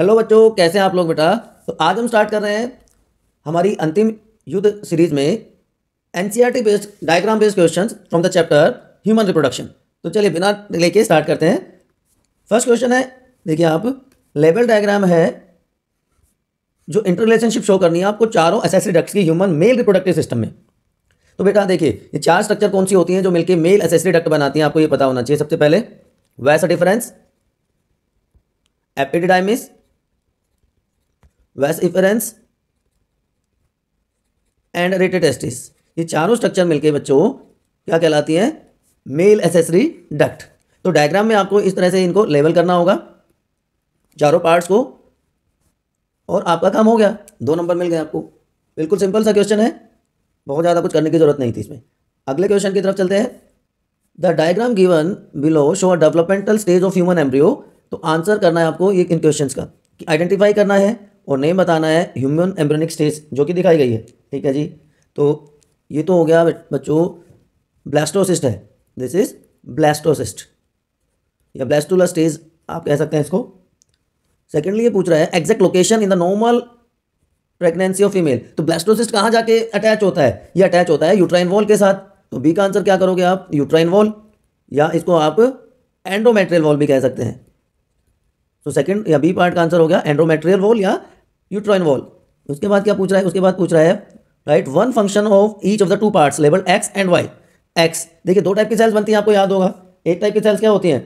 hello बच्चों कैसे हैं आप लोग बेटा तो आज हम स्टार्ट कर रहे हैं हमारी अंतिम युद्ध सीरीज में an based diagram based question from the chapter human reproduction तो चलिए बिना लेके स्टार्ट करते हैं फर्स्ट क्वेश्चन है देखिए आप लेवल डायग्राम है जो इंटर रिलेशनशिप शो करनी है आपको चारों एसेसरी डक्ट्स की ह्यूमन मेल रिप्रोडक्टिव सिस्टम में तो बेटा देखिए ये चार स्ट्रक्चर कौन सी होती हैं जो मिलकर मेल एसेसरी डक्ट बनाती हैं आपको ये पता होना चाहिए सबसे पहले वैसा डिफरेंस एपिडिडाइमिस वैस इफरेंस एंड रेटेड एस्टिस ये चारों स्ट्रक्चर मिलके बच्चों क्या कहलाती है मेल एसेसरी डक्ट तो डायग्राम में आपको इस तरह से इनको लेवल करना होगा चारों पार्ट्स को और आपका काम हो गया दो नंबर मिल गए आपको बिल्कुल सिंपल सा क्वेश्चन है बहुत ज़्यादा कुछ करने की ज़रूरत नहीं थी इसमें अगले क्वेश्चन की तरफ चलते हैं the diagram given below show a developmental stage of human embryo तो आंसर करना है आपको ये इन क्वेश्चन का आइडेंटिफाई करना है और नहीं बताना है ह्यूमन एम्ब्रोनिक स्टेज जो कि दिखाई गई है ठीक है जी तो ये तो हो गया बच्चों ब्लास्टोसिस्ट है दिस इज ब्लास्टोसिस्ट या ब्लास्टूला स्टेज आप कह सकते हैं इसको सेकेंडली ये पूछ रहा है exact location in the normal pregnancy of female तो ब्लास्टोसिस्ट कहाँ जाके अटैच होता है ये अटैच होता है यूट्राइन वॉल के साथ तो बी का आंसर क्या करोगे आप यूट्राइन वॉल या इसको आप एंड्रोमेट्रियल वॉल भी कह सकते हैं तो सेकंड या बी पार्ट का आंसर हो गया एंड्रोमेट्रियल वॉल या यूट्राइन वॉल उसके बाद क्या पूछ रहा है उसके बाद पूछ रहा है write one function of each of the two parts label X and Y X देखिए दो टाइप की सेल्स बनती हैं आपको याद होगा एक टाइप की सेल्स क्या होती हैं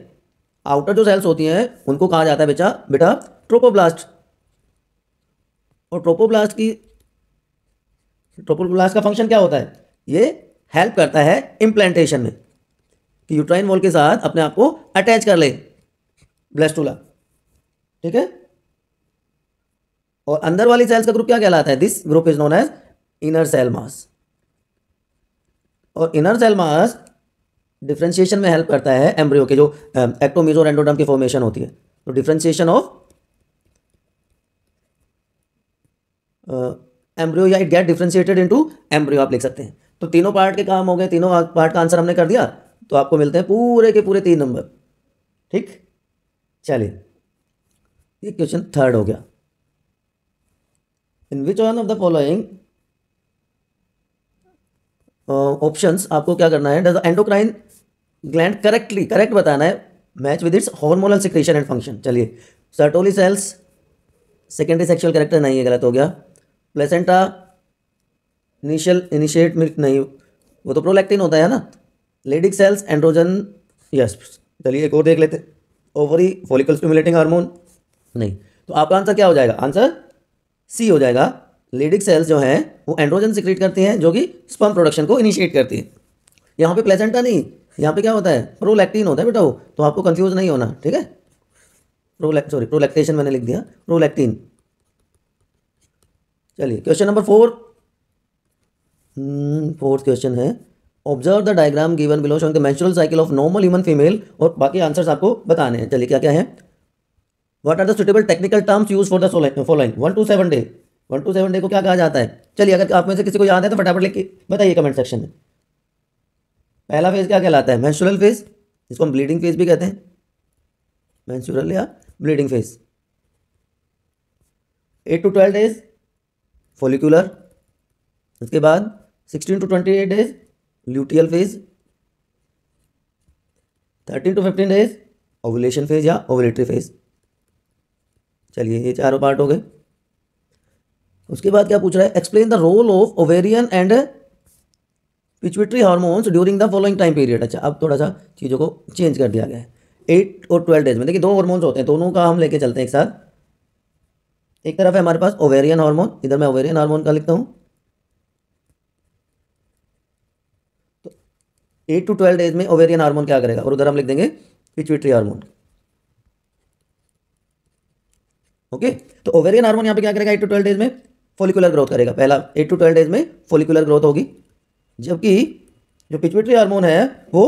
आउटर जो सेल्स होती हैं उनको कहा जाता है बेटा बेटा ट्रोपोब्लास्ट और ट्रोपोब्लास्ट की ट्रोपोब्लास्ट का फंक्शन क्या होता है ये हेल्प करता है इम्प्लांटेशन में कि यूट्राइन वॉल के साथ अपने आप को अटैच कर ले ब्लेस्टूला ठीक है और अंदर वाली सेल्स का ग्रुप क्या कहलाता है this group is known as inner cell mass और इनर सेल मास डिफ्रेंशिएशन में हेल्प करता है एम्ब्रियो के जो एक्टोमीजो और एंडोडर्म की फॉर्मेशन होती है तो डिफ्रेंशिएशन ऑफ एम्ब्रियो या it get differentiated into embryo आप लिख सकते हैं तो तीनों पार्ट के काम हो गए तीनों पार्ट का आंसर हमने कर दिया तो आपको मिलते हैं पूरे के पूरे तीन नंबर ठीक चलिए ये क्वेश्चन थर्ड हो गया in which one of the following options आपको क्या करना है एंडोक्राइन ग्लैंड करेक्टली करेक्ट बताना है match with its hormonal secretion and function चलिए Sertoli cells secondary sexual character नहीं है गलत हो गया प्लेसेंटा इनिशियल इनिशिएट मिल्क नहीं वो तो प्रोलैक्टिन होता है ना लेडिक सेल्स एंड्रोजन यस चलिए एक और देख लेते ओवरी फॉलिकल स्टिमुलेटिंग हार्मोन नहीं तो आपका आंसर क्या हो जाएगा आंसर सी हो जाएगा लेडिक सेल्स जो हैं वो एंड्रोजन सिक्रेट करती हैं जो कि स्पम प्रोडक्शन को इनिशिएट करती है यहाँ पे प्लेसेंटा नहीं यहाँ पे क्या होता है प्रोलैक्टिन होता है बेटा वो तो आपको कंफ्यूज नहीं होना ठीक है प्रोलैक् सॉरी प्रोलैक्टेशन मैंने लिख दिया प्रोलैक्टिन चलिए question number four fourth question है observe the diagram given below showing the menstrual cycle of normal human female और बाकी आंसर्स आपको बताने हैं चलिए क्या क्या है what are the suitable technical terms use for the following one to seven day one to seven day को क्या कहा जाता है चलिए अगर आप में से किसी को याद है तो फटाफट लिख के बताइए कमेंट सेक्शन में पहला फेज क्या कहलाता है मैंसुरल फेज जिसको हम ब्लीडिंग फेज भी कहते हैं मैंसुरल या bleeding phase eight to twelve days follicular उसके बाद sixteen to twenty eight days luteal phase thirteen to fifteen days ovulation phase या ओवलेटरी फेज चलिए ये चारों पार्ट हो गए उसके बाद क्या पूछ रहा है explain the role of ovarian and pituitary hormones during the following time period अच्छा अब थोड़ा सा चीज़ों को चेंज कर दिया गया है एट और ट्वेल्व डेज में देखिए दो हार्मोन्स होते हैं दोनों का हम लेके चलते हैं एक साथ एक तरफ है हमारे पास ओवेरियन हार्मोन इधर मैं ओवेरियन हार्मोन का लिखता हूँ तो एट टू ट्वेल्व डेज में ओवेरियन हार्मोन क्या करेगा और उधर हम लिख देंगे पिचविट्री हार्मोन ओके तो ओवेरियन हार्मोन यहाँ पे क्या करेगा एट टू ट्वेल्व डेज में फोलिकुलर ग्रोथ करेगा पहला एट टू ट्वेल्व डेज में फोलिकुलर ग्रोथ होगी जबकि जो पिचविटरी हार्मोन है वो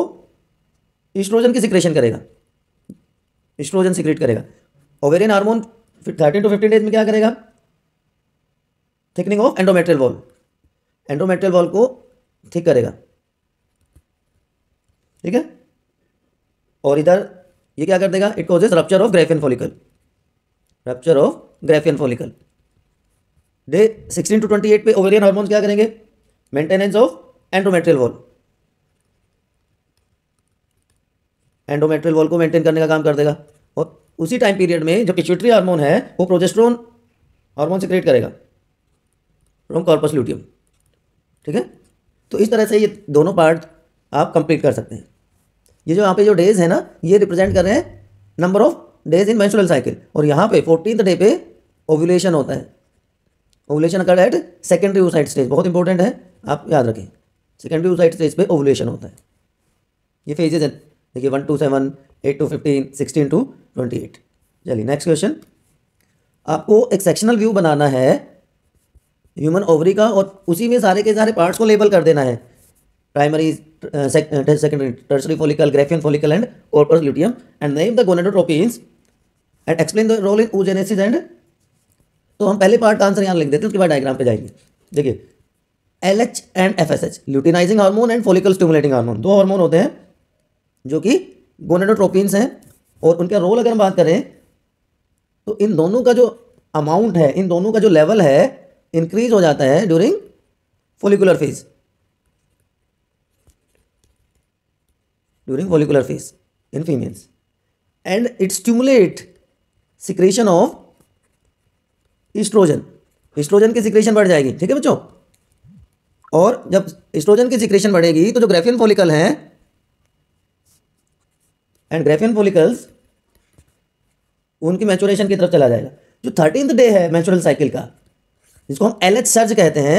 ईस्ट्रोजन की सिक्रेशन करेगा ईस्ट्रोजन सिक्रेट करेगा ovarian hormone thirteen to fifteen days में क्या करेगा thickening of endometrial wall endometrial wall को ठीक करेगा ठीक है और इधर ये क्या कर देगा it causes rupture of Graafian follicle rupture of Graafian follicle day 16 to 28 पे ओवेरियन हार्मोन्स क्या करेंगे maintenance of endometrial wall endometrial wall को मेंटेन करने का काम कर देगा और उसी टाइम पीरियड में जो पिच्यूटरी हार्मोन है वो प्रोजेस्ट्रोन हार्मोन से क्रिएट करेगा फ्रॉम कॉर्पस ल्यूटियम ठीक है तो इस तरह से ये दोनों पार्ट आप कंप्लीट कर सकते हैं ये जो यहाँ पे जो डेज है ना ये रिप्रेजेंट कर रहे हैं number of days in menstrual cycle और यहाँ पे फोर्टीन डे पे ओव्यूलेशन होता है ovulation occurred at secondary oocyte stage बहुत इंपॉर्टेंट है आप याद रखें सेकेंडरी ओसाइड स्टेज पे ओवुलेशन होता है ये फेजेज हैं देखिए one to seven eight to fifteen sixteen to twenty eight चलिए नेक्स्ट क्वेश्चन आपको एक सेक्शनल व्यू बनाना है ह्यूमन ओवरी का और उसी में सारे के सारे पार्ट्स को लेबल कर देना है primary secondary tertiary follicle Graafian follicle and ओपर luteum and name the gonadotropins and explain the role in oogenesis and तो हम पहले पार्ट का आंसर यहाँ लिख देते हैं उसके बाद डायग्राम पे जाएंगे देखिए L H and F S H luteinizing hormone and follicle stimulating hormone दो हार्मोन होते हैं जो कि गोनेडोट्रोपिन्स हैं और उनका रोल अगर हम बात करें तो इन दोनों का जो अमाउंट है इन दोनों का जो लेवल है इंक्रीज हो जाता है during follicular phase during follicular phase in females and it stimulate secretion of estrogen estrogen की सिक्रेशन बढ़ जाएगी ठीक है बच्चों और जब एस्ट्रोजन की सिक्रेशन बढ़ेगी तो जो ग्रेफियन फोलिकल हैं एंड ग्रेफियन फोलिकल्स उनकी मैचुरेशन की तरफ चला जाएगा जो थर्टींथ डे है मैचुरल साइकिल का जिसको हम एल एच सर्ज कहते हैं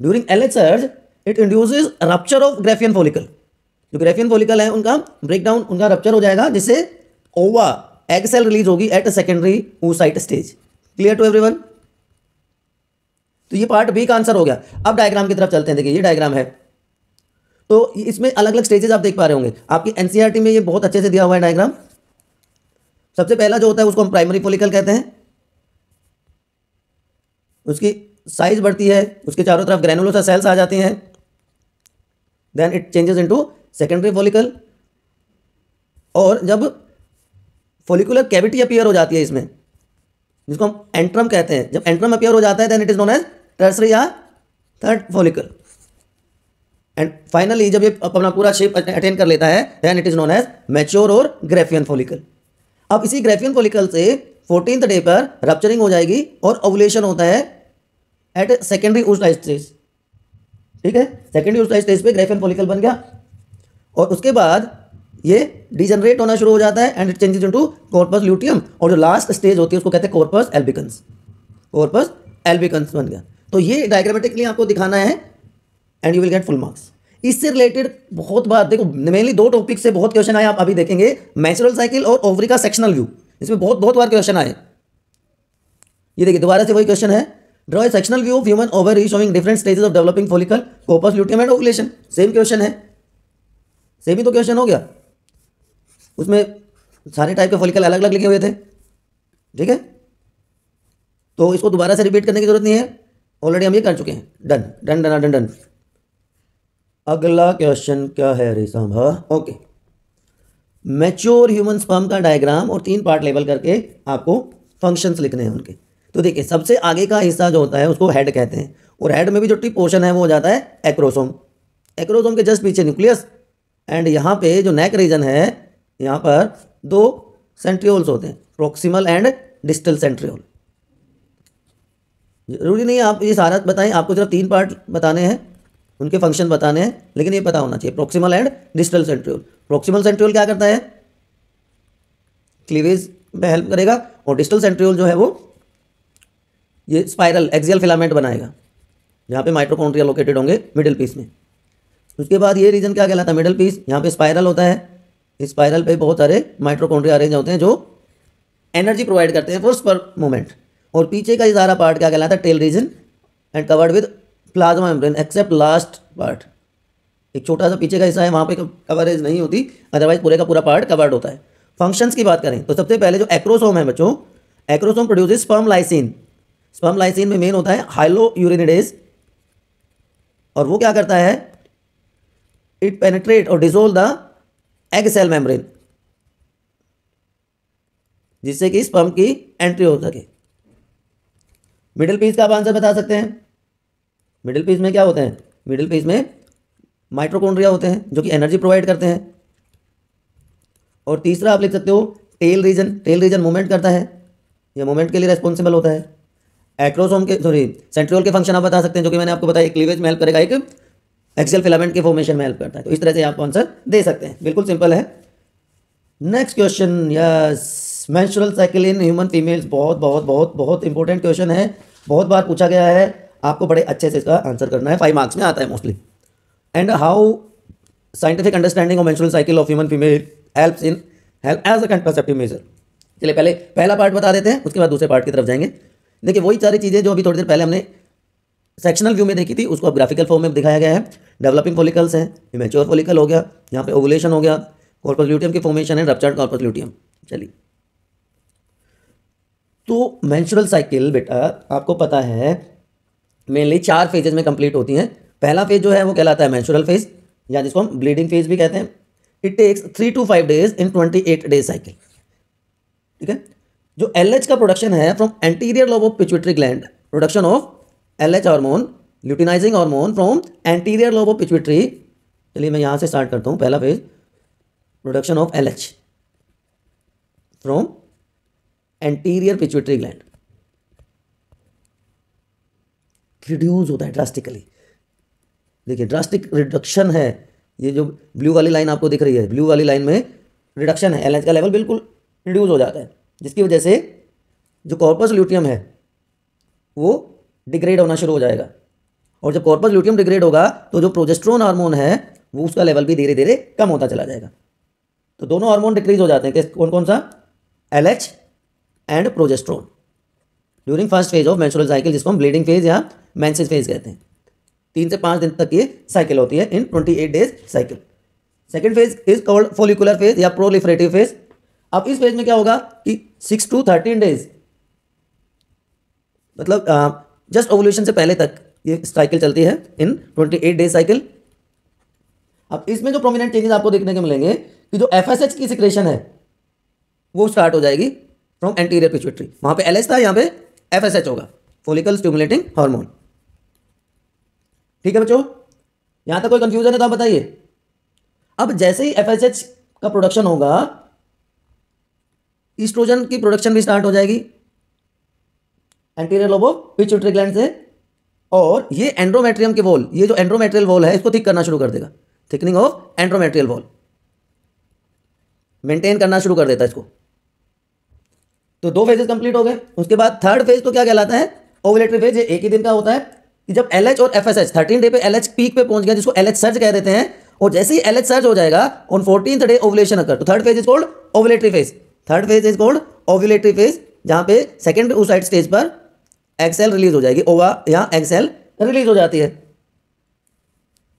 during L H surge it induce rupture of Graafian follicle जो ग्रेफियन फोलिकल है उनका ब्रेकडाउन उनका रप्चर हो जाएगा जिससे ओवा एग सेल रिलीज होगी at secondary oocyte stage clear to everyone तो ये पार्ट बी का आंसर हो गया अब डायग्राम की तरफ चलते हैं देखिए ये डायग्राम है तो इसमें अलग अलग स्टेजेस आप देख पा रहे होंगे आपकी एनसीईआरटी e में ये बहुत अच्छे से दिया हुआ है डायग्राम सबसे पहला जो होता है उसको हम प्राइमरी फोलिकल कहते हैं उसकी साइज बढ़ती है उसके चारों तरफ ग्रेनुलोसा सेल्स आ जाती हैं then it changes into secondary follicle और जब फोलिकुलर कैविटी अपियर हो जाती है इसमें जिसको हम एंट्रम कहते हैं जब एंट्रम अपियर हो जाता है then it is known as tertiary या थर्ड फोलिकल एंड फाइनली जब ये अपना पूरा शेप अटेन कर लेता है then it is known as mature और ग्रेफियन फोलिकल अब इसी ग्रेफियन फोलिकल से फोर्टीन डे पर रप्चरिंग हो जाएगी और ओवलेशन होता है एट सेकेंडरी उल्टा स्टेज ठीक है सेकेंडरी उल्टा स्टेज पे ग्रेफियन फोलिकल बन गया और उसके बाद ये डिजनरेट होना शुरू हो जाता है and it changes into corpus luteum और जो लास्ट स्टेज होती है उसको कहते हैं कॉर्पस एल्बिकन्स कॉर्पस एल्बिकन्स बन गया तो ये डायग्रामेटिकली आपको दिखाना है and you will get full marks इससे रिलेटेड बहुत बार देखो मेनली दो टॉपिक से बहुत क्वेश्चन आए आप अभी देखेंगे मैचुरल साइकिल और ओवरी का सेक्शनल व्यू इसमें बहुत बहुत बार क्वेश्चन आए ये देखिए दोबारा से वही क्वेश्चन है draw a sectional view of human ovary showing different stages of developing follicle corpus luteum and ovulation same question है सेम ही तो क्वेश्चन हो गया उसमें सारे टाइप के फॉलिकल अलग अलग लिखे हुए थे ठीक है तो इसको दोबारा से रिपीट करने की जरूरत नहीं है ऑलरेडी हम ये कर चुके हैं done done done done done अगला क्वेश्चन क्या है रे सांभा ओके मैच्योर ह्यूमन स्पर्म का डायग्राम और तीन पार्ट लेबल करके आपको फंक्शंस लिखने हैं उनके तो देखिए सबसे आगे का हिस्सा जो होता है उसको हेड कहते हैं और हेड में भी जो टिप पोर्शन है वो हो जाता है एक्रोसोम एक्रोसोम के जस्ट पीछे न्यूक्लियस एंड यहाँ पे जो नेक रीजन है यहाँ पर दो सेंट्रियोल्स होते हैं प्रोक्सीमल एंड डिस्टल सेंट्रियोल जरूरी नहीं आप ये सारा बताएं आपको सिर्फ तीन पार्ट बताने हैं उनके फंक्शन बताने हैं लेकिन ये पता होना चाहिए proximal and distal centriole proximal centriole क्या करता है क्लीवेज में हेल्प करेगा और डिस्टल सेंट्रियोल जो है वो ये स्पायरल एक्सियल फिलामेंट बनाएगा यहाँ पे माइट्रोकॉन्ट्रिया लोकेटेड होंगे मिडिल पीस में उसके बाद ये रीजन क्या कहलाता है मिडिल पीस यहाँ पे स्पायरल होता है स्पाइरल पे बहुत सारे माइट्रोकॉन्ड्रिया अरेंज होते हैं जो एनर्जी प्रोवाइड करते हैं फोर्स पर मोमेंट और पीछे का ये सारा पार्ट क्या कहलाता है tail region and covered with plasma membrane except last part एक छोटा सा पीछे का हिस्सा है वहाँ पे कवरेज नहीं होती अदरवाइज पूरे का पूरा पार्ट कवर्ड होता है फंक्शंस की बात करें तो सबसे पहले जो एक्रोसोम है बच्चों acrosome produce sperm lysin sperm lysin में मेन होता है हाइलो यूरिनिडेज और वो क्या करता है इट पेनेट्रेट और dissolve the egg cell membrane जिससे कि स्पर्म की एंट्री हो सके मिडिल पीस का आप आंसर बता सकते हैं मिडिल पीस में क्या होते हैं मिडिल पीस में माइट्रोकोन्ड्रिया होते हैं जो कि एनर्जी प्रोवाइड करते हैं और तीसरा आप लिख सकते हो tail region tail region movement करता है यह मूवमेंट के लिए रेस्पॉन्सिबल होता है एक्रोसोम के सॉरी सेंट्रियोल के फंक्शन आप बता सकते हैं जो कि मैंने आपको बताया क्लीवेज में हेल्प करेगा एक एक्सेल फिलामेंट के फॉर्मेशन में हेल्प करता है तो इस तरह से आप आंसर दे सकते हैं बिल्कुल सिंपल है next question yes menstrual cycle in human females बहुत बहुत बहुत बहुत इंपॉर्टेंट क्वेश्चन है बहुत बार पूछा गया है आपको बड़े अच्छे से इसका आंसर करना है फाइव मार्क्स में आता है mostly and how scientific understanding of menstrual cycle of human female helps in help as a contraceptive measure चलिए पहले पहला पार्ट बता देते हैं उसके बाद दूसरे पार्ट की तरफ जाएंगे देखिए वही सारी चीज़ें जो अभी थोड़ी देर पहले हमने सेक्शनल व्यू में देखी थी उसको अब ग्राफिकल फॉर्म में दिखाया गया है डेवलपिंग फोलिकल्स है इमेच्योर फोलिकल हो गया यहाँ पे ओवुलेशन हो गया कॉर्पस ल्यूटियम की फॉर्मेशन है रपचर्ड कॉर्पस ल्यूटियम चलिए तो मैंचुरल साइकिल बेटा आपको पता है मेनली चार फेजेज में कंप्लीट होती हैं पहला फेज जो है वो कहलाता है मैंचुरल फेज या जिसको हम ब्लीडिंग फेज भी कहते हैं it takes three to five days in twenty eight days cycle ठीक है जो एल का प्रोडक्शन है from anterior lobe of pituitary gland production of LH hormone luteinizing hormone from anterior lobe of pituitary चलिए मैं यहाँ से स्टार्ट करता हूँ पहला phase production of L H from anterior pituitary gland reduce होता है ड्रास्टिकली देखिए ड्रास्टिक रिडक्शन है ये जो ब्लू वाली लाइन आपको दिख रही है ब्लू वाली लाइन में रिडक्शन है एल का लेवल बिल्कुल रिड्यूज हो जाता है जिसकी वजह से जो कॉर्पस ल्यूटियम है वो डिग्रेड होना शुरू हो जाएगा और जब कॉर्पस ल्यूटियम डिग्रेड होगा तो जो प्रोजेस्ट्रोन हार्मोन है वो उसका लेवल भी धीरे धीरे कम होता चला जाएगा तो दोनों हार्मोन डिक्रीज हो जाते हैं कौन कौन सा L H and progesterone during first phase of menstrual cycle जिसको हम ब्लीडिंग फेज या मैंसिस फेज कहते हैं तीन से पाँच दिन तक ये साइकिल होती है in twenty eight days cycle second phase is called follicular phase या प्रोलिफरेटिव फेज अब इस फेज में क्या होगा कि सिक्स टू थर्टीन डेज मतलब जस्ट ओवल्यूशन से पहले तक ये साइकिल चलती है in twenty eight day cycle अब इसमें जो प्रोमिनेंट चेंजेस आपको देखने को मिलेंगे कि जो एफ की सिक्रेशन है वो स्टार्ट हो जाएगी फ्रॉम एंटीरियर पिचुएट्री वहां पे एल था यहाँ पे एफ होगा फोलिकल स्टिमुलेटिंग हार्मोन ठीक है बच्चों यहां तक कोई कंफ्यूजन है तो आप बताइए अब जैसे ही एफ का प्रोडक्शन होगा ईस्ट्रोजन की प्रोडक्शन भी स्टार्ट हो जाएगी एंटीरियर लोबो ऑफ ग्लैंड से और ये एंड्रोमेट्रियम के वॉल ये जो एंड्रोमेट्रियल वॉल है इसको थिक करना शुरू कर देगा thickening of endometrial wall maintain करना शुरू कर देता है इसको तो दो फेजेस कंप्लीट हो गए उसके बाद थर्ड फेज तो क्या कहलाता है ओवलेटरी फेज ये एक ही दिन का होता है कि जब एल और एफ एस थर्टीन डे पे एल पीक पे पहुंच गया जिसको एल सर्ज कह देते हैं और जैसे ही एल सर्ज हो जाएगा ऑन फोर्टीन डे ओवलेशन अगर तो third phase is called ovulatory phase third phase is called ovulatory phase जहाँ पे सेकेंड साइड स्टेज पर एक्सएल रिलीज हो जाएगी ओवा यहां एक्सएल रिलीज हो जाती है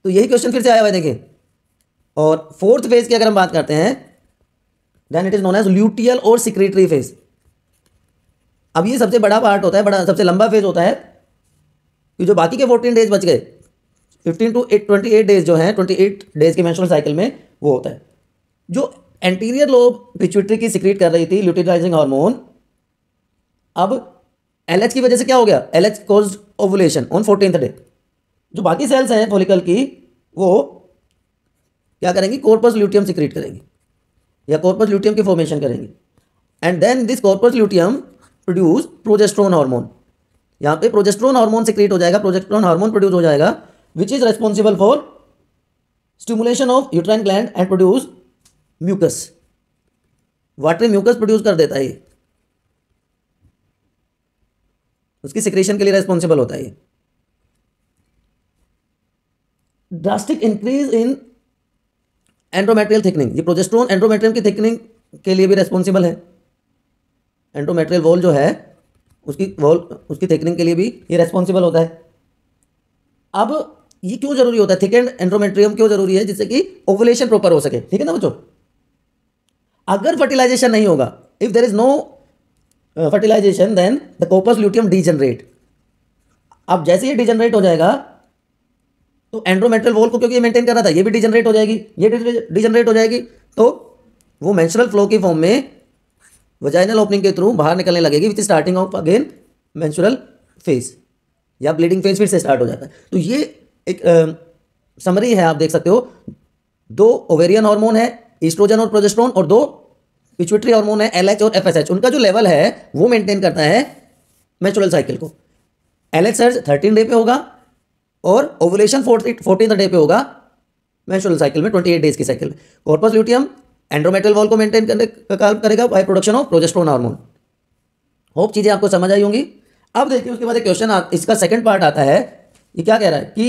तो यही क्वेश्चन फिर से आया हुआ है देखिए और फोर्थ फेज की अगर हम बात करते हैं then it is known as luteal और सिक्रेटरी फेज अब ये सबसे बड़ा पार्ट होता है बड़ा सबसे लंबा फेज होता है कि जो बाकी के फोर्टीन डेज बच गए fifteen to eight twenty eight days जो है ट्वेंटी एट डेज के मेंस्ट्रुअल साइकिल में वो होता है जो एंटीरियर लोब पिचुटरी की सिक्रीट कर रही थी ल्यूटिलाइजिंग हार्मोन अब एल की वजह से क्या हो गया L H cause ovulation on fourteen day जो बाकी सेल्स हैं फोलिकल की वो क्या करेंगी कॉर्पस ल्यूटियम क्रिएट करेंगी या कॉर्पस ल्यूटियम की फॉर्मेशन करेंगी and then this corpus luteum produce progesterone hormone यहाँ पे प्रोजेस्ट्रोन हार्मोन क्रिएट हो जाएगा प्रोजेस्ट्रोन हार्मोन प्रोड्यूस हो जाएगा which is responsible for stimulation of uterine gland and produce mucus watery mucus produce कर देता है ये उसकी सिक्रेशन के लिए रेस्पॉन्सिबल होता है drastic increase in endometrial thickening ये प्रोजेस्ट्रोन एंड्रोमेट्रियल की थिकनिंग के लिए भी रेस्पॉन्सिबल है एंड्रोमेट्रियल वॉल जो है उसकी वॉल उसकी थिकनिंग के लिए भी ये रेस्पॉन्सिबल होता है अब ये क्यों जरूरी होता है थिकेंड एंड्रोमेट्रियम क्यों जरूरी है जिससे कि ओवुलेशन प्रॉपर हो सके ठीक है ना बच्चों अगर फर्टिलाइजेशन नहीं होगा if there is no fertilization then the corpus luteum degenerate अब जैसे ये डिजनरेट हो जाएगा तो एंड्रोमेट्रल वॉल को क्योंकि ये मेंटेन कर रहा था ये भी डिजनरेट हो जाएगी ये डिजनरेट हो जाएगी तो वो मेंस्ट्रुअल फ्लो के फॉर्म में वजाइनल ओपनिंग के थ्रू बाहर निकलने लगेगी with starting of again menstrual phase या ब्लीडिंग फेज फिर से स्टार्ट हो जाता है तो ये एक समरी है आप देख सकते हो दो ओवेरियन हार्मोन है ईस्ट्रोजन और प्रोजेस्ट्रॉन और दो पिचुटरी हार्मोन है एल और एफ उनका जो लेवल है वो मेंटेन करता है मेचुरल साइकिल को L H surge thirteen day पे होगा और ओवुलेशन फोर्टीन डे पे होगा मेचुरल साइकिल में ट्वेंटी एट डेज की साइकिल में कॉर्पस ल्यूटियम एंड्रोमेटल वॉल को मेंटेन करने का काम करेगा by production of progesterone hormone hope चीज़ें आपको समझ आई होंगी अब देखिए उसके बाद एक क्वेश्चन इसका सेकंड पार्ट आता है ये क्या कह रहा है कि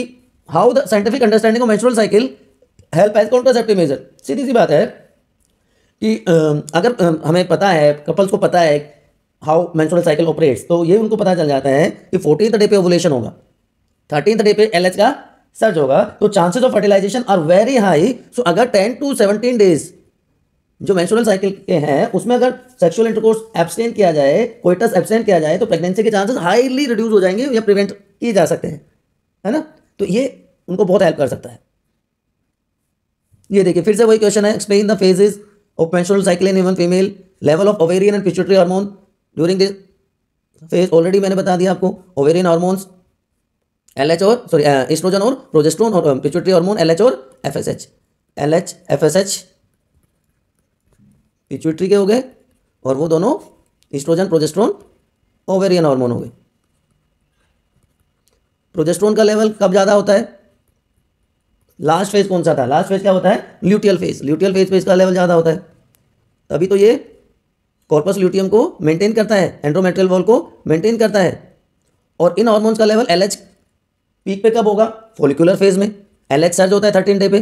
how the scientific understanding of menstrual cycle help as contraceptive measure सीधी सी बात है कि अगर हमें पता है कपल्स को पता है हाउ मैंसुरल साइकिल ऑपरेट्स तो ये उनको पता चल जाता है कि फोर्टीन डे पे ओवुलेशन होगा थर्टीन डे पे एल का सर्च होगा तो chances of fertilization are very high so अगर टेन टू सेवनटीन डेज जो मैंसुरल साइकिल के हैं उसमें अगर सेक्सुअल इंटरकोर्स एब्सटेंट किया जाए कोइटस एब्सटेंट किया जाए तो प्रेगनेंसी के चांसेस हाईली रिड्यूस हो जाएंगे या प्रिवेंट किए जा सकते हैं है ना तो ये उनको बहुत हेल्प कर सकता है ये देखिए फिर से वही क्वेश्चन है explain the phases of menstrual cycle in even female level of ovarian and pituitary hormone during this phase already maine bata diya aapko ovarian hormones LH or sorry uh, estrogen or progesterone or um, pituitary hormone LH or FSH LH FSH pituitary के हो गए और वो दोनों estrogen progesterone ovarian hormone हो गए progesterone का level कब ज़्यादा होता है लास्ट फेज कौन सा था लास्ट फेज क्या होता है ल्यूटियल फेज ल्यूटियल फेज पे इसका लेवल ज़्यादा होता है तभी तो ये कॉर्पस ल्यूटियम को मेंटेन करता है एंड्रोमेट्रियल वॉल को मेंटेन करता है और इन हॉर्मोन्स का लेवल एल एच पीक पे कब होगा फोलिकुलर फेज में एल एच सर्ज होता है थर्टीन डे पे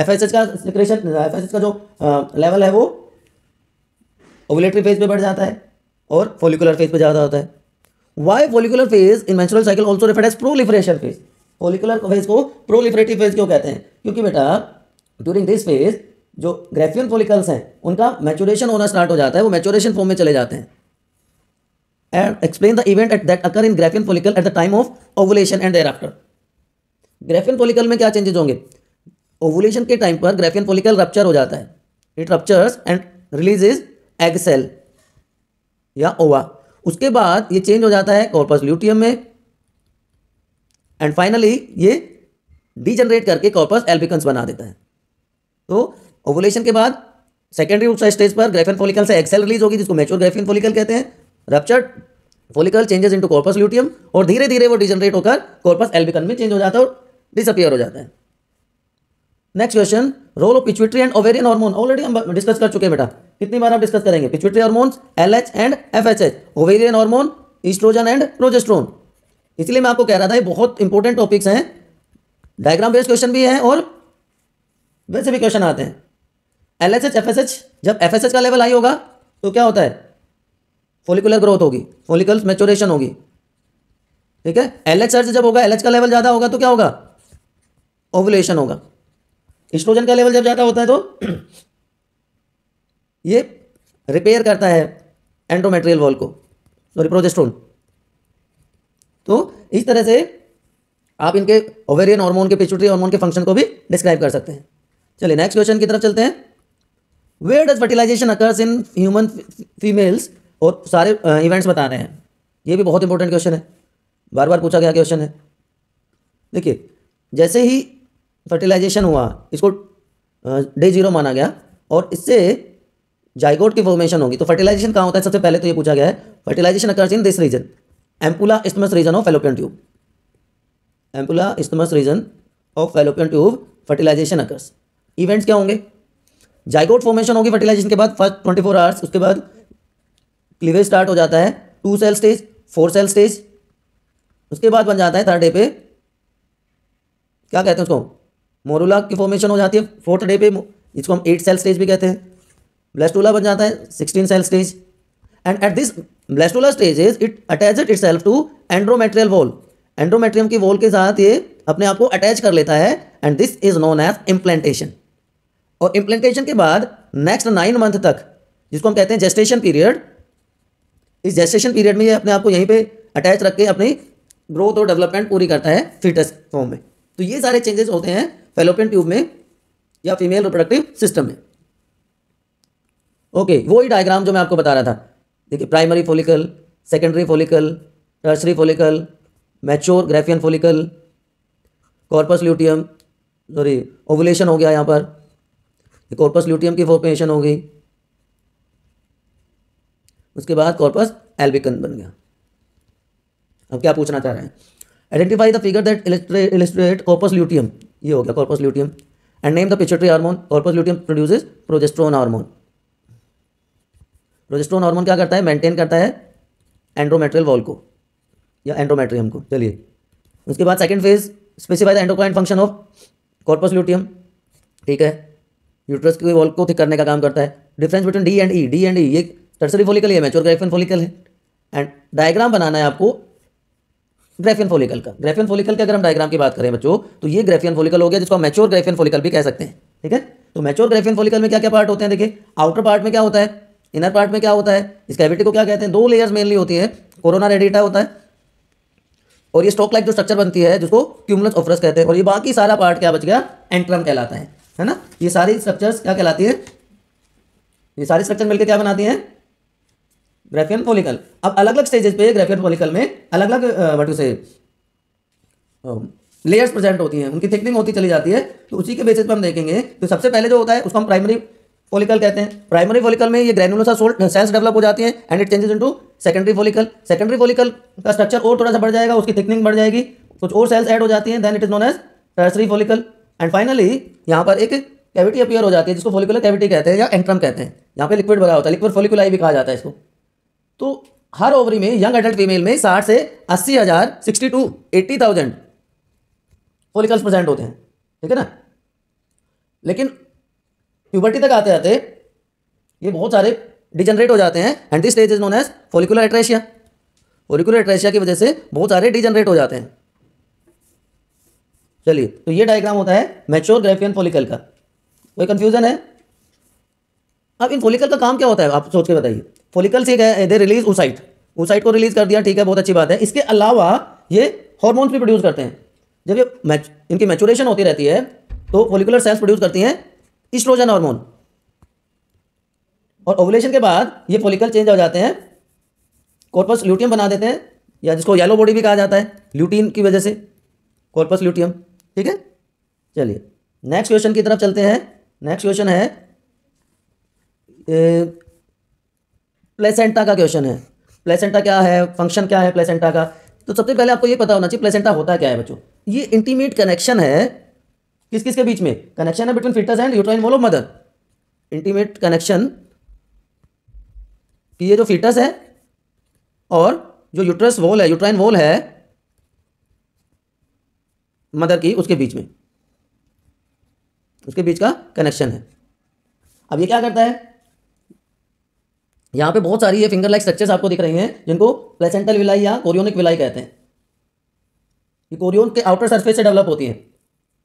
एफ एस एच का सिक्रेशन एफ एस एच का जो आ, लेवल है वो ओवलेटरी फेज पे बढ़ जाता है और फोलिकुलर फेज पे ज़्यादा होता है why follicular phase in menstrual cycle also referred as proliferation phase follicular phase को प्रोलिफरेटिव फेज क्यों कहते हैं क्योंकि बेटा ड्यूरिंग दिस फेज जो ग्रेफियन फोलिकल्स हैं उनका मेचोरेशन होना स्टार्ट हो जाता है वो मेचोरेशन फॉर्म में चले जाते हैं explain the event at that occur in Graafian follicle at the time of ovulation and and after Graafian follicle में क्या चेंजेस होंगे ओवुलेशन के टाइम पर ग्रेफियन फोलिकल रप्चर हो जाता है it ruptures and releases egg cell या ova उसके बाद ये चेंज हो जाता है कॉर्पस ल्यूटियम में एंड फाइनली ये डिजनरेट करके कॉर्पस एल्बिकन्स बना देता है तो ओवुलेशन के बाद सेकेंडरी उत्साह स्टेज पर ग्रेफिन फोलिकल से एक्सेल रिलीज होगी जिसको मेच्योर ग्रेफिन फोलिकल कहते हैं rupture follicle changes into corpus luteum और धीरे धीरे वो डिजनरेट होकर कॉर्पस एल्बिकन में चेंज हो जाता है और डिसअपियर हो जाता है next question role of pituitary and ovarian hormone already हम डिस्कस कर चुके हैं बेटा कितनी बार आप डिस्कस करेंगे pituitary hormones L H and F H H ovarian hormone estrogen and progesterone इसलिए मैं आपको कह रहा था ये बहुत इंपॉर्टेंट टॉपिक्स हैं डायग्राम बेस्ड क्वेश्चन भी हैं और वैसे भी क्वेश्चन आते हैं L S H F S H जब एफ एस एच का लेवल हाई होगा तो क्या होता है फोलिकुलर ग्रोथ होगी फोलिकल्स मेचोरेशन होगी ठीक है एल एच जब होगा एल का लेवल ज़्यादा होगा तो क्या होगा ओवुलेशन होगा एस्ट्रोजन का लेवल जब ज़्यादा होता है तो ये रिपेयर करता है एंड्रोमेट्रियल वॉल को सॉरी प्रोजेस्ट्रोल तो इस तरह से आप इनके ओवेरियन हार्मोन के पिचुटरी हार्मोन के फंक्शन को भी डिस्क्राइब कर सकते हैं चलिए नेक्स्ट क्वेश्चन की तरफ चलते हैं where does fertilization occurs in human females और सारे इवेंट्स बता रहे हैं ये भी बहुत इंपॉर्टेंट क्वेश्चन है बार बार पूछा गया क्वेश्चन है देखिए जैसे ही फर्टिलाइजेशन हुआ इसको डे जीरो माना गया और इससे जाइगोट की फॉर्मेशन होगी तो फर्टिलाइजेशन कहाँ होता है सबसे पहले तो ये पूछा गया है fertilization occurs in this region ampulla isthmus region of fallopian tube ampulla isthmus region of fallopian tube fertilization occurs events क्या होंगे जाइकोट फॉर्मेशन होगी फर्टिलाइजेशन के बाद फर्स्ट ट्वेंटी फोर आवर्स उसके बाद क्लीवेज स्टार्ट हो जाता है two cell stage four cell stage उसके बाद बन जाता है थर्ड डे पे क्या कहते हैं उसको मोरूला की फॉर्मेशन हो जाती है फोर्थ डे पे इसको हम एट सेल स्टेज भी कहते हैं ब्लेस्टूला बन जाता है sixteen cell stage and at this blastula stages it attached it to endometrial wall endometrium की वॉल के साथ ये अपने आप को अटैच कर लेता है and this is known as implantation और इम्प्लेंटेशन के बाद नेक्स्ट नाइन मंथ तक जिसको हम कहते हैं जेस्टेशन पीरियड इस जेस्टेशन पीरियड में ये अपने आप को यहीं पे अटैच रख के अपनी ग्रोथ और डेवलपमेंट पूरी करता है फीटस फॉर्म में तो ये सारे चेंजेस होते हैं फेलोपियन ट्यूब में या फीमेल रिप्रोडक्टिव सिस्टम में ओके वो ही डायग्राम जो मैं आपको बता रहा था देखिए primary follicle secondary follicle tertiary follicle mature Graafian follicle corpus luteum sorry ovulation हो गया यहाँ पर कॉर्पस ल्यूटियम की फॉर्मेशन हो गई उसके बाद कॉर्पस एल्बिकन बन गया अब क्या पूछना चाह रहे हैं identify the figure that illustrate corpus luteum ये हो गया corpus luteum and name the pituitary hormone corpus luteum produces progesterone hormone progesterone hormone क्या करता है मेंटेन करता है एंड्रोमेट्रियल वॉल को या एंड्रोमेट्रियम को चलिए उसके बाद second phase specified endocrine function of corpus luteum ठीक है यूट्रस के वॉल को ठीक करने का काम करता है difference between D and E D and E ये टर्सरी फोलिकल है मेच्योर ग्रेफियन फोलिकल है एंड डायग्राम बनाना है आपको ग्रेफियन फोलिकल का ग्रेफियन फोलिकल के अगर हम डायग्राम की बात करें बच्चों तो ये ग्रेफियन फोलिकल हो गया जिसको मेच्योर मैच्योर ग्रेफियन फोलिकल भी कह सकते हैं ठीक है तो मैच्योर ग्रेफियन फोलिकल में क्या क्या पार्ट होते हैं देखिए आउटर पार्ट में क्या होता है इनर पार्ट में क्या होता है इस कैविटी को क्या कहते हैं दो लेयर्स मेनली होती है कोरोना रेडिटा होता है और ये स्टॉक लाइक जो स्ट्रक्चर बनती है जिसको क्यूमुलस ऑफरस कहते हैं और ये बाकी सारा पार्ट क्या बच गया एंट्रम कहलाता है है ना ये सारी स्ट्रक्चर्स क्या कहलाती है ये सारी स्ट्रक्चर मिलकर क्या बनाती है ग्रेफियन फोलिकल अब अलग अलग स्टेजेस पे ग्रेफियन फोलिकल में अलग अलग वट से लेयर्स प्रेजेंट होती हैं उनकी थिकनिंग होती चली जाती है तो उसी के बेसिस पर हम देखेंगे तो सबसे पहले जो होता है उसको हम प्राइमरी फोलिकल कहते हैं प्राइमरी फोलिकल में ये ग्रेनुलोसा सेल्स डेवलप हो जाती है and it changes into secondary follicle secondary follicle का स्ट्रक्चर और थोड़ा सा बढ़ जाएगा उसकी थिकनिंग बढ़ जाएगी कुछ और सेल्स ऐड हो जाती हैं then it is known as tertiary follicle and finally यहाँ पर एक कैविटी अपियर हो जाती है जिसको फोलिकुलर कैविटी कहते हैं या एंट्रम कहते हैं यहाँ पर लिक्विड भरा होता है लिक्विड फोलिकुलाई भी कहा जाता है इसको तो हर ओवरी में यंग एडल्ट फीमेल में साठ से अस्सी हज़ार sixty to eighty thousand follicles present होते हैं ठीक है ना लेकिन प्यूबर्टी तक आते आते ये बहुत सारे डिजनरेट हो जाते हैं and this stage is known as follicular atresia follicular atresia की वजह से बहुत सारे डिजनरेट हो जाते हैं चलिए तो ये डायग्राम होता है मैच्योर ग्रेफियन फोलिकल का कोई कंफ्यूजन है अब इन फोलिकल का काम क्या होता है आप सोच के बताइए फोलिकल से क्या दे रिलीज उसाइट उसाइट को रिलीज कर दिया ठीक है बहुत अच्छी बात है इसके अलावा ये हॉर्मोन्स भी प्रोड्यूस करते हैं जब ये मैच इनकी मैचुरेशन होती रहती है तो फोलिकुलर सेल्स प्रोड्यूस करती हैं इस्ट्रोजन हार्मोन और ओवुलेशन के बाद ये फोलिकल चेंज हो जाते हैं कॉर्पस ल्यूटियम बना देते हैं या जिसको येलो बॉडी भी कहा जाता है ल्यूटीन की वजह से कॉर्पस ल्यूटियम ठीक है चलिए नेक्स्ट क्वेश्चन की तरफ चलते हैं नेक्स्ट क्वेश्चन है प्लेसेंटा का क्वेश्चन है प्लेसेंटा क्या है फंक्शन क्या है प्लेसेंटा का तो सबसे पहले आपको ये पता होना चाहिए प्लेसेंटा होता क्या है बच्चों ये इंटीमेट कनेक्शन है किस किस के बीच में कनेक्शन है between fetus and uterine wall of mother intimate connection कि ये जो फिटस है और जो यूट्रस वॉल है यूट्राइन वॉल है मदर की उसके बीच में उसके बीच का कनेक्शन है अब ये क्या करता है यहां पे बहुत सारी ये फिंगर लाइक स्ट्रक्चर्स आपको दिख रही हैं जिनको प्लेसेंटल विलाई या कोरियोनिक विलाई कहते हैं ये कोरियोन के आउटर सरफेस से डेवलप होती है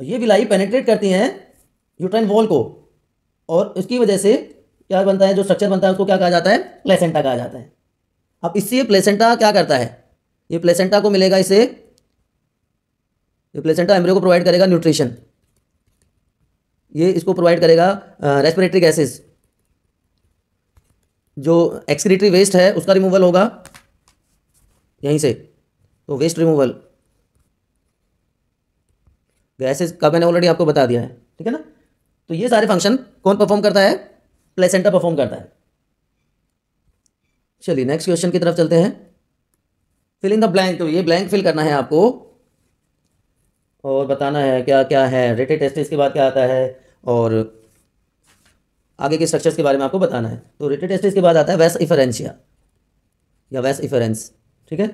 ये विलाई पेनेट्रेट करती हैं यूट्राइन वॉल को और इसकी वजह से क्या बनता है जो स्ट्रक्चर बनता है उसको क्या कहा जाता है प्लेसेंटा कहा जाता है अब इससे प्लेसेंटा क्या करता है ये प्लेसेंटा को मिलेगा इसे ये प्लेसेंटा एम्ब्रियो को प्रोवाइड करेगा न्यूट्रिशन ये इसको प्रोवाइड करेगा रेस्पिरेटरी गैसेस जो एक्सक्रीटरी वेस्ट है उसका रिमूवल होगा यहीं से तो वेस्ट रिमूवल गैसेज का मैंने ऑलरेडी आपको बता दिया है ठीक है ना तो ये सारे फंक्शन कौन परफॉर्म करता है प्लेसेंटा परफॉर्म करता है चलिए नेक्स्ट क्वेश्चन की तरफ चलते हैं फिलिंग द ब्लैंक तो ये ब्लैंक फिल करना है आपको और बताना है क्या क्या है रेटेड टेस्ट के बाद क्या आता है और आगे के स्ट्रक्चर्स के बारे में आपको बताना है तो रेटेड टेस्ट के बाद आता है वेस्ट इफरेंशिया या वेस्ट इफरेंस ठीक है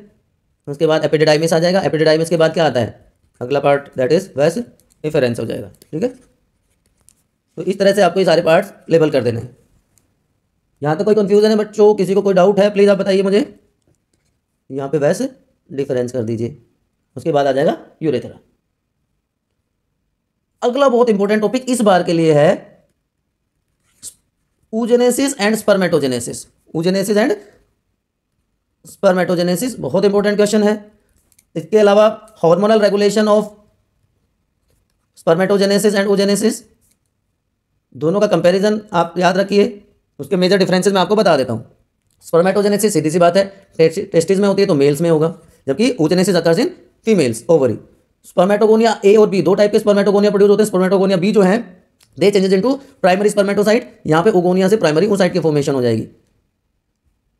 उसके बाद एपिडेडाइमिस आ जाएगा एपिडेडाइमिस के बाद क्या आता है अगला part that is vas deferens हो जाएगा ठीक है तो इस तरह से आपको ये सारे पार्ट्स लेबल कर देने हैं यहाँ तो कोई कन्फ्यूजन है बच्चों किसी को कोई डाउट है प्लीज़ आप बताइए मुझे यहाँ पे वैस डिफरेंस कर दीजिए उसके बाद आ जाएगा यूरेथरा अगला बहुत इंपॉर्टेंट टॉपिक इस बार के लिए है oogenesis and spermatogenesis oogenesis and spermatogenesis बहुत इंपॉर्टेंट क्वेश्चन है इसके अलावा hormonal regulation of spermatogenesis and oogenesis दोनों का कंपैरिजन आप याद रखिए उसके मेजर डिफरेंसेस मैं आपको बता देता हूँ स्पर्मेटोजेनेसिस सीधी सी बात है टेस्टिस में होती है तो मेल्स में होगा जबकि oogenesis occurs in females ovary spermatogonia A और बी दो टाइप के स्पर्मेटोगोनिया प्रोड्यूस होते हैं स्पर्मेटोगोनिया बी जो है they changes into primary spermatocyte यहाँ पे ओगोनिया से प्राइमरी ओसाइट की फॉर्मेशन हो जाएगी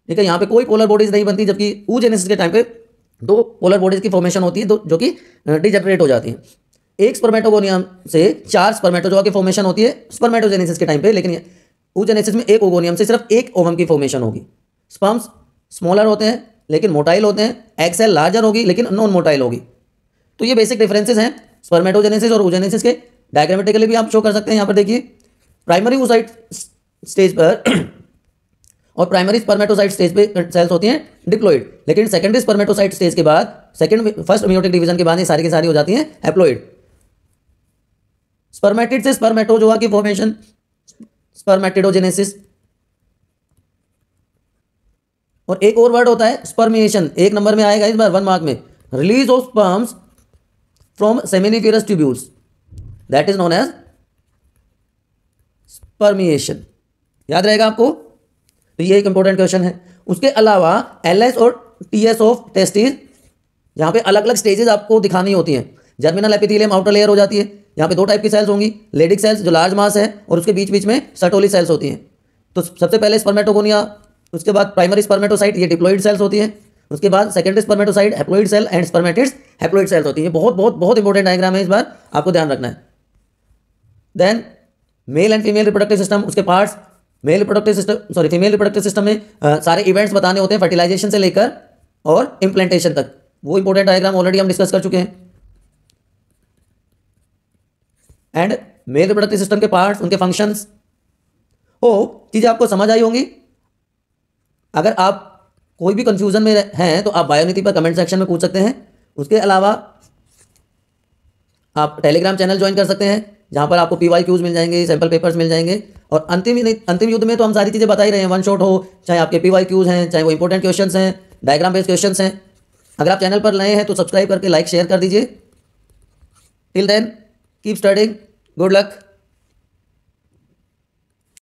ठीक है यहाँ पे कोई पोलर बॉडीज नहीं बनती जबकि ऊजेनेसिस के टाइम पे दो पोलर बॉडीज़ की फॉर्मेशन होती है दो जो कि डिजनरेट हो जाती है एक स्पर्मेटोगोनिया से चार स्पर्मेटोजोआ की फॉर्मेशन होती है स्पर्मेटोजेनेसिस के टाइम पे लेकिन ऊजेनेसिस में एक ओगोनियम से सिर्फ एक ओवम की फॉर्मेशन होगी स्पम्स स्मॉलर होते हैं लेकिन मोटाइल होते हैं एक्सेल लार्जर होगी लेकिन नॉन मोटाइल होगी तो ये बेसिक डिफरेंसेस हैं स्पर्मेटोजेनेसिस और ओजेनेसिस के डायग्रामेटिकली भी आप शो कर सकते हैं यहाँ पर देखिए प्राइमरी ओसाइट स्टेज पर और प्राइमरी स्पर्मेटोसाइट स्टेज पे सेल्स होती हैं डिप्लोइड लेकिन सेकेंडरी स्पर्मेटोसाइट स्टेज के बाद सेकंड फर्स्ट म्यूटिक डिवीजन के बाद ये सारी की सारी हो जाती हैं एप्लोइड स्पर्मेटिड से स्पर्मेटोजोआ की फॉर्मेशन स्पर्मेटिडोजेनेसिस और एक और वर्ड होता है स्पर्मिएशन एक नंबर में आएगा इस बार वन मार्क में release of sperms from seminiferous tubules that is known as spermiation याद रहेगा आपको तो ये एक इंपॉर्टेंट क्वेश्चन है उसके अलावा एल और टी ऑफ टेस्टिस यहाँ पे अलग अलग स्टेजेस आपको दिखानी होती हैं जर्मिनल एपिथीलियम आउटर लेयर हो जाती है यहाँ पे दो टाइप की सेल्स होंगी लेडिक सेल्स जो लार्ज मास है और उसके बीच बीच में सटोली सेल्स होती हैं तो सबसे पहले स्पर्मेटोगोनिया उसके बाद प्राइमरी स्पर्मेटोसाइट ये डिप्लोइड सेल्स होती है उसके बाद secondary spermatocyte haploid cell and spermatids haploid cells होती है बहुत बहुत बहुत इंपॉर्टेंट डायग्राम है इस बार आपको ध्यान रखना है then male and female reproductive system उसके parts male productive system sorry female productive system में आ, सारे इवेंट्स बताने होते हैं फर्टिलाइजेशन से लेकर और इम्प्लांटेशन तक वो इंपॉर्टेंट डायग्राम ऑलरेडी हम डिस्कस कर चुके हैं एंड मेल प्रोडक्टिव सिस्टम के पार्ट उनके फंक्शन हो चीज़ें आपको समझ आई होंगी अगर आप कोई भी कंफ्यूजन में हैं तो आप बायोनिटी पर कमेंट सेक्शन में पूछ सकते हैं उसके अलावा आप टेलीग्राम चैनल ज्वाइन कर सकते हैं जहाँ पर आपको पी वाई क्यूज मिल जाएंगे सैम्पल पेपर्स मिल जाएंगे और अंतिम अंतिम युद्ध में तो हम सारी चीज़ें बता ही रहे हैं वन शॉट हो चाहे आपके पी वाई क्यूज हैं चाहे वो इंपॉर्टेंट क्वेश्चन हैं डायग्राम बेस्ड क्वेश्चन हैं अगर आप चैनल पर नए हैं तो सब्सक्राइब करके लाइक शेयर कर दीजिए till then keep studying good luck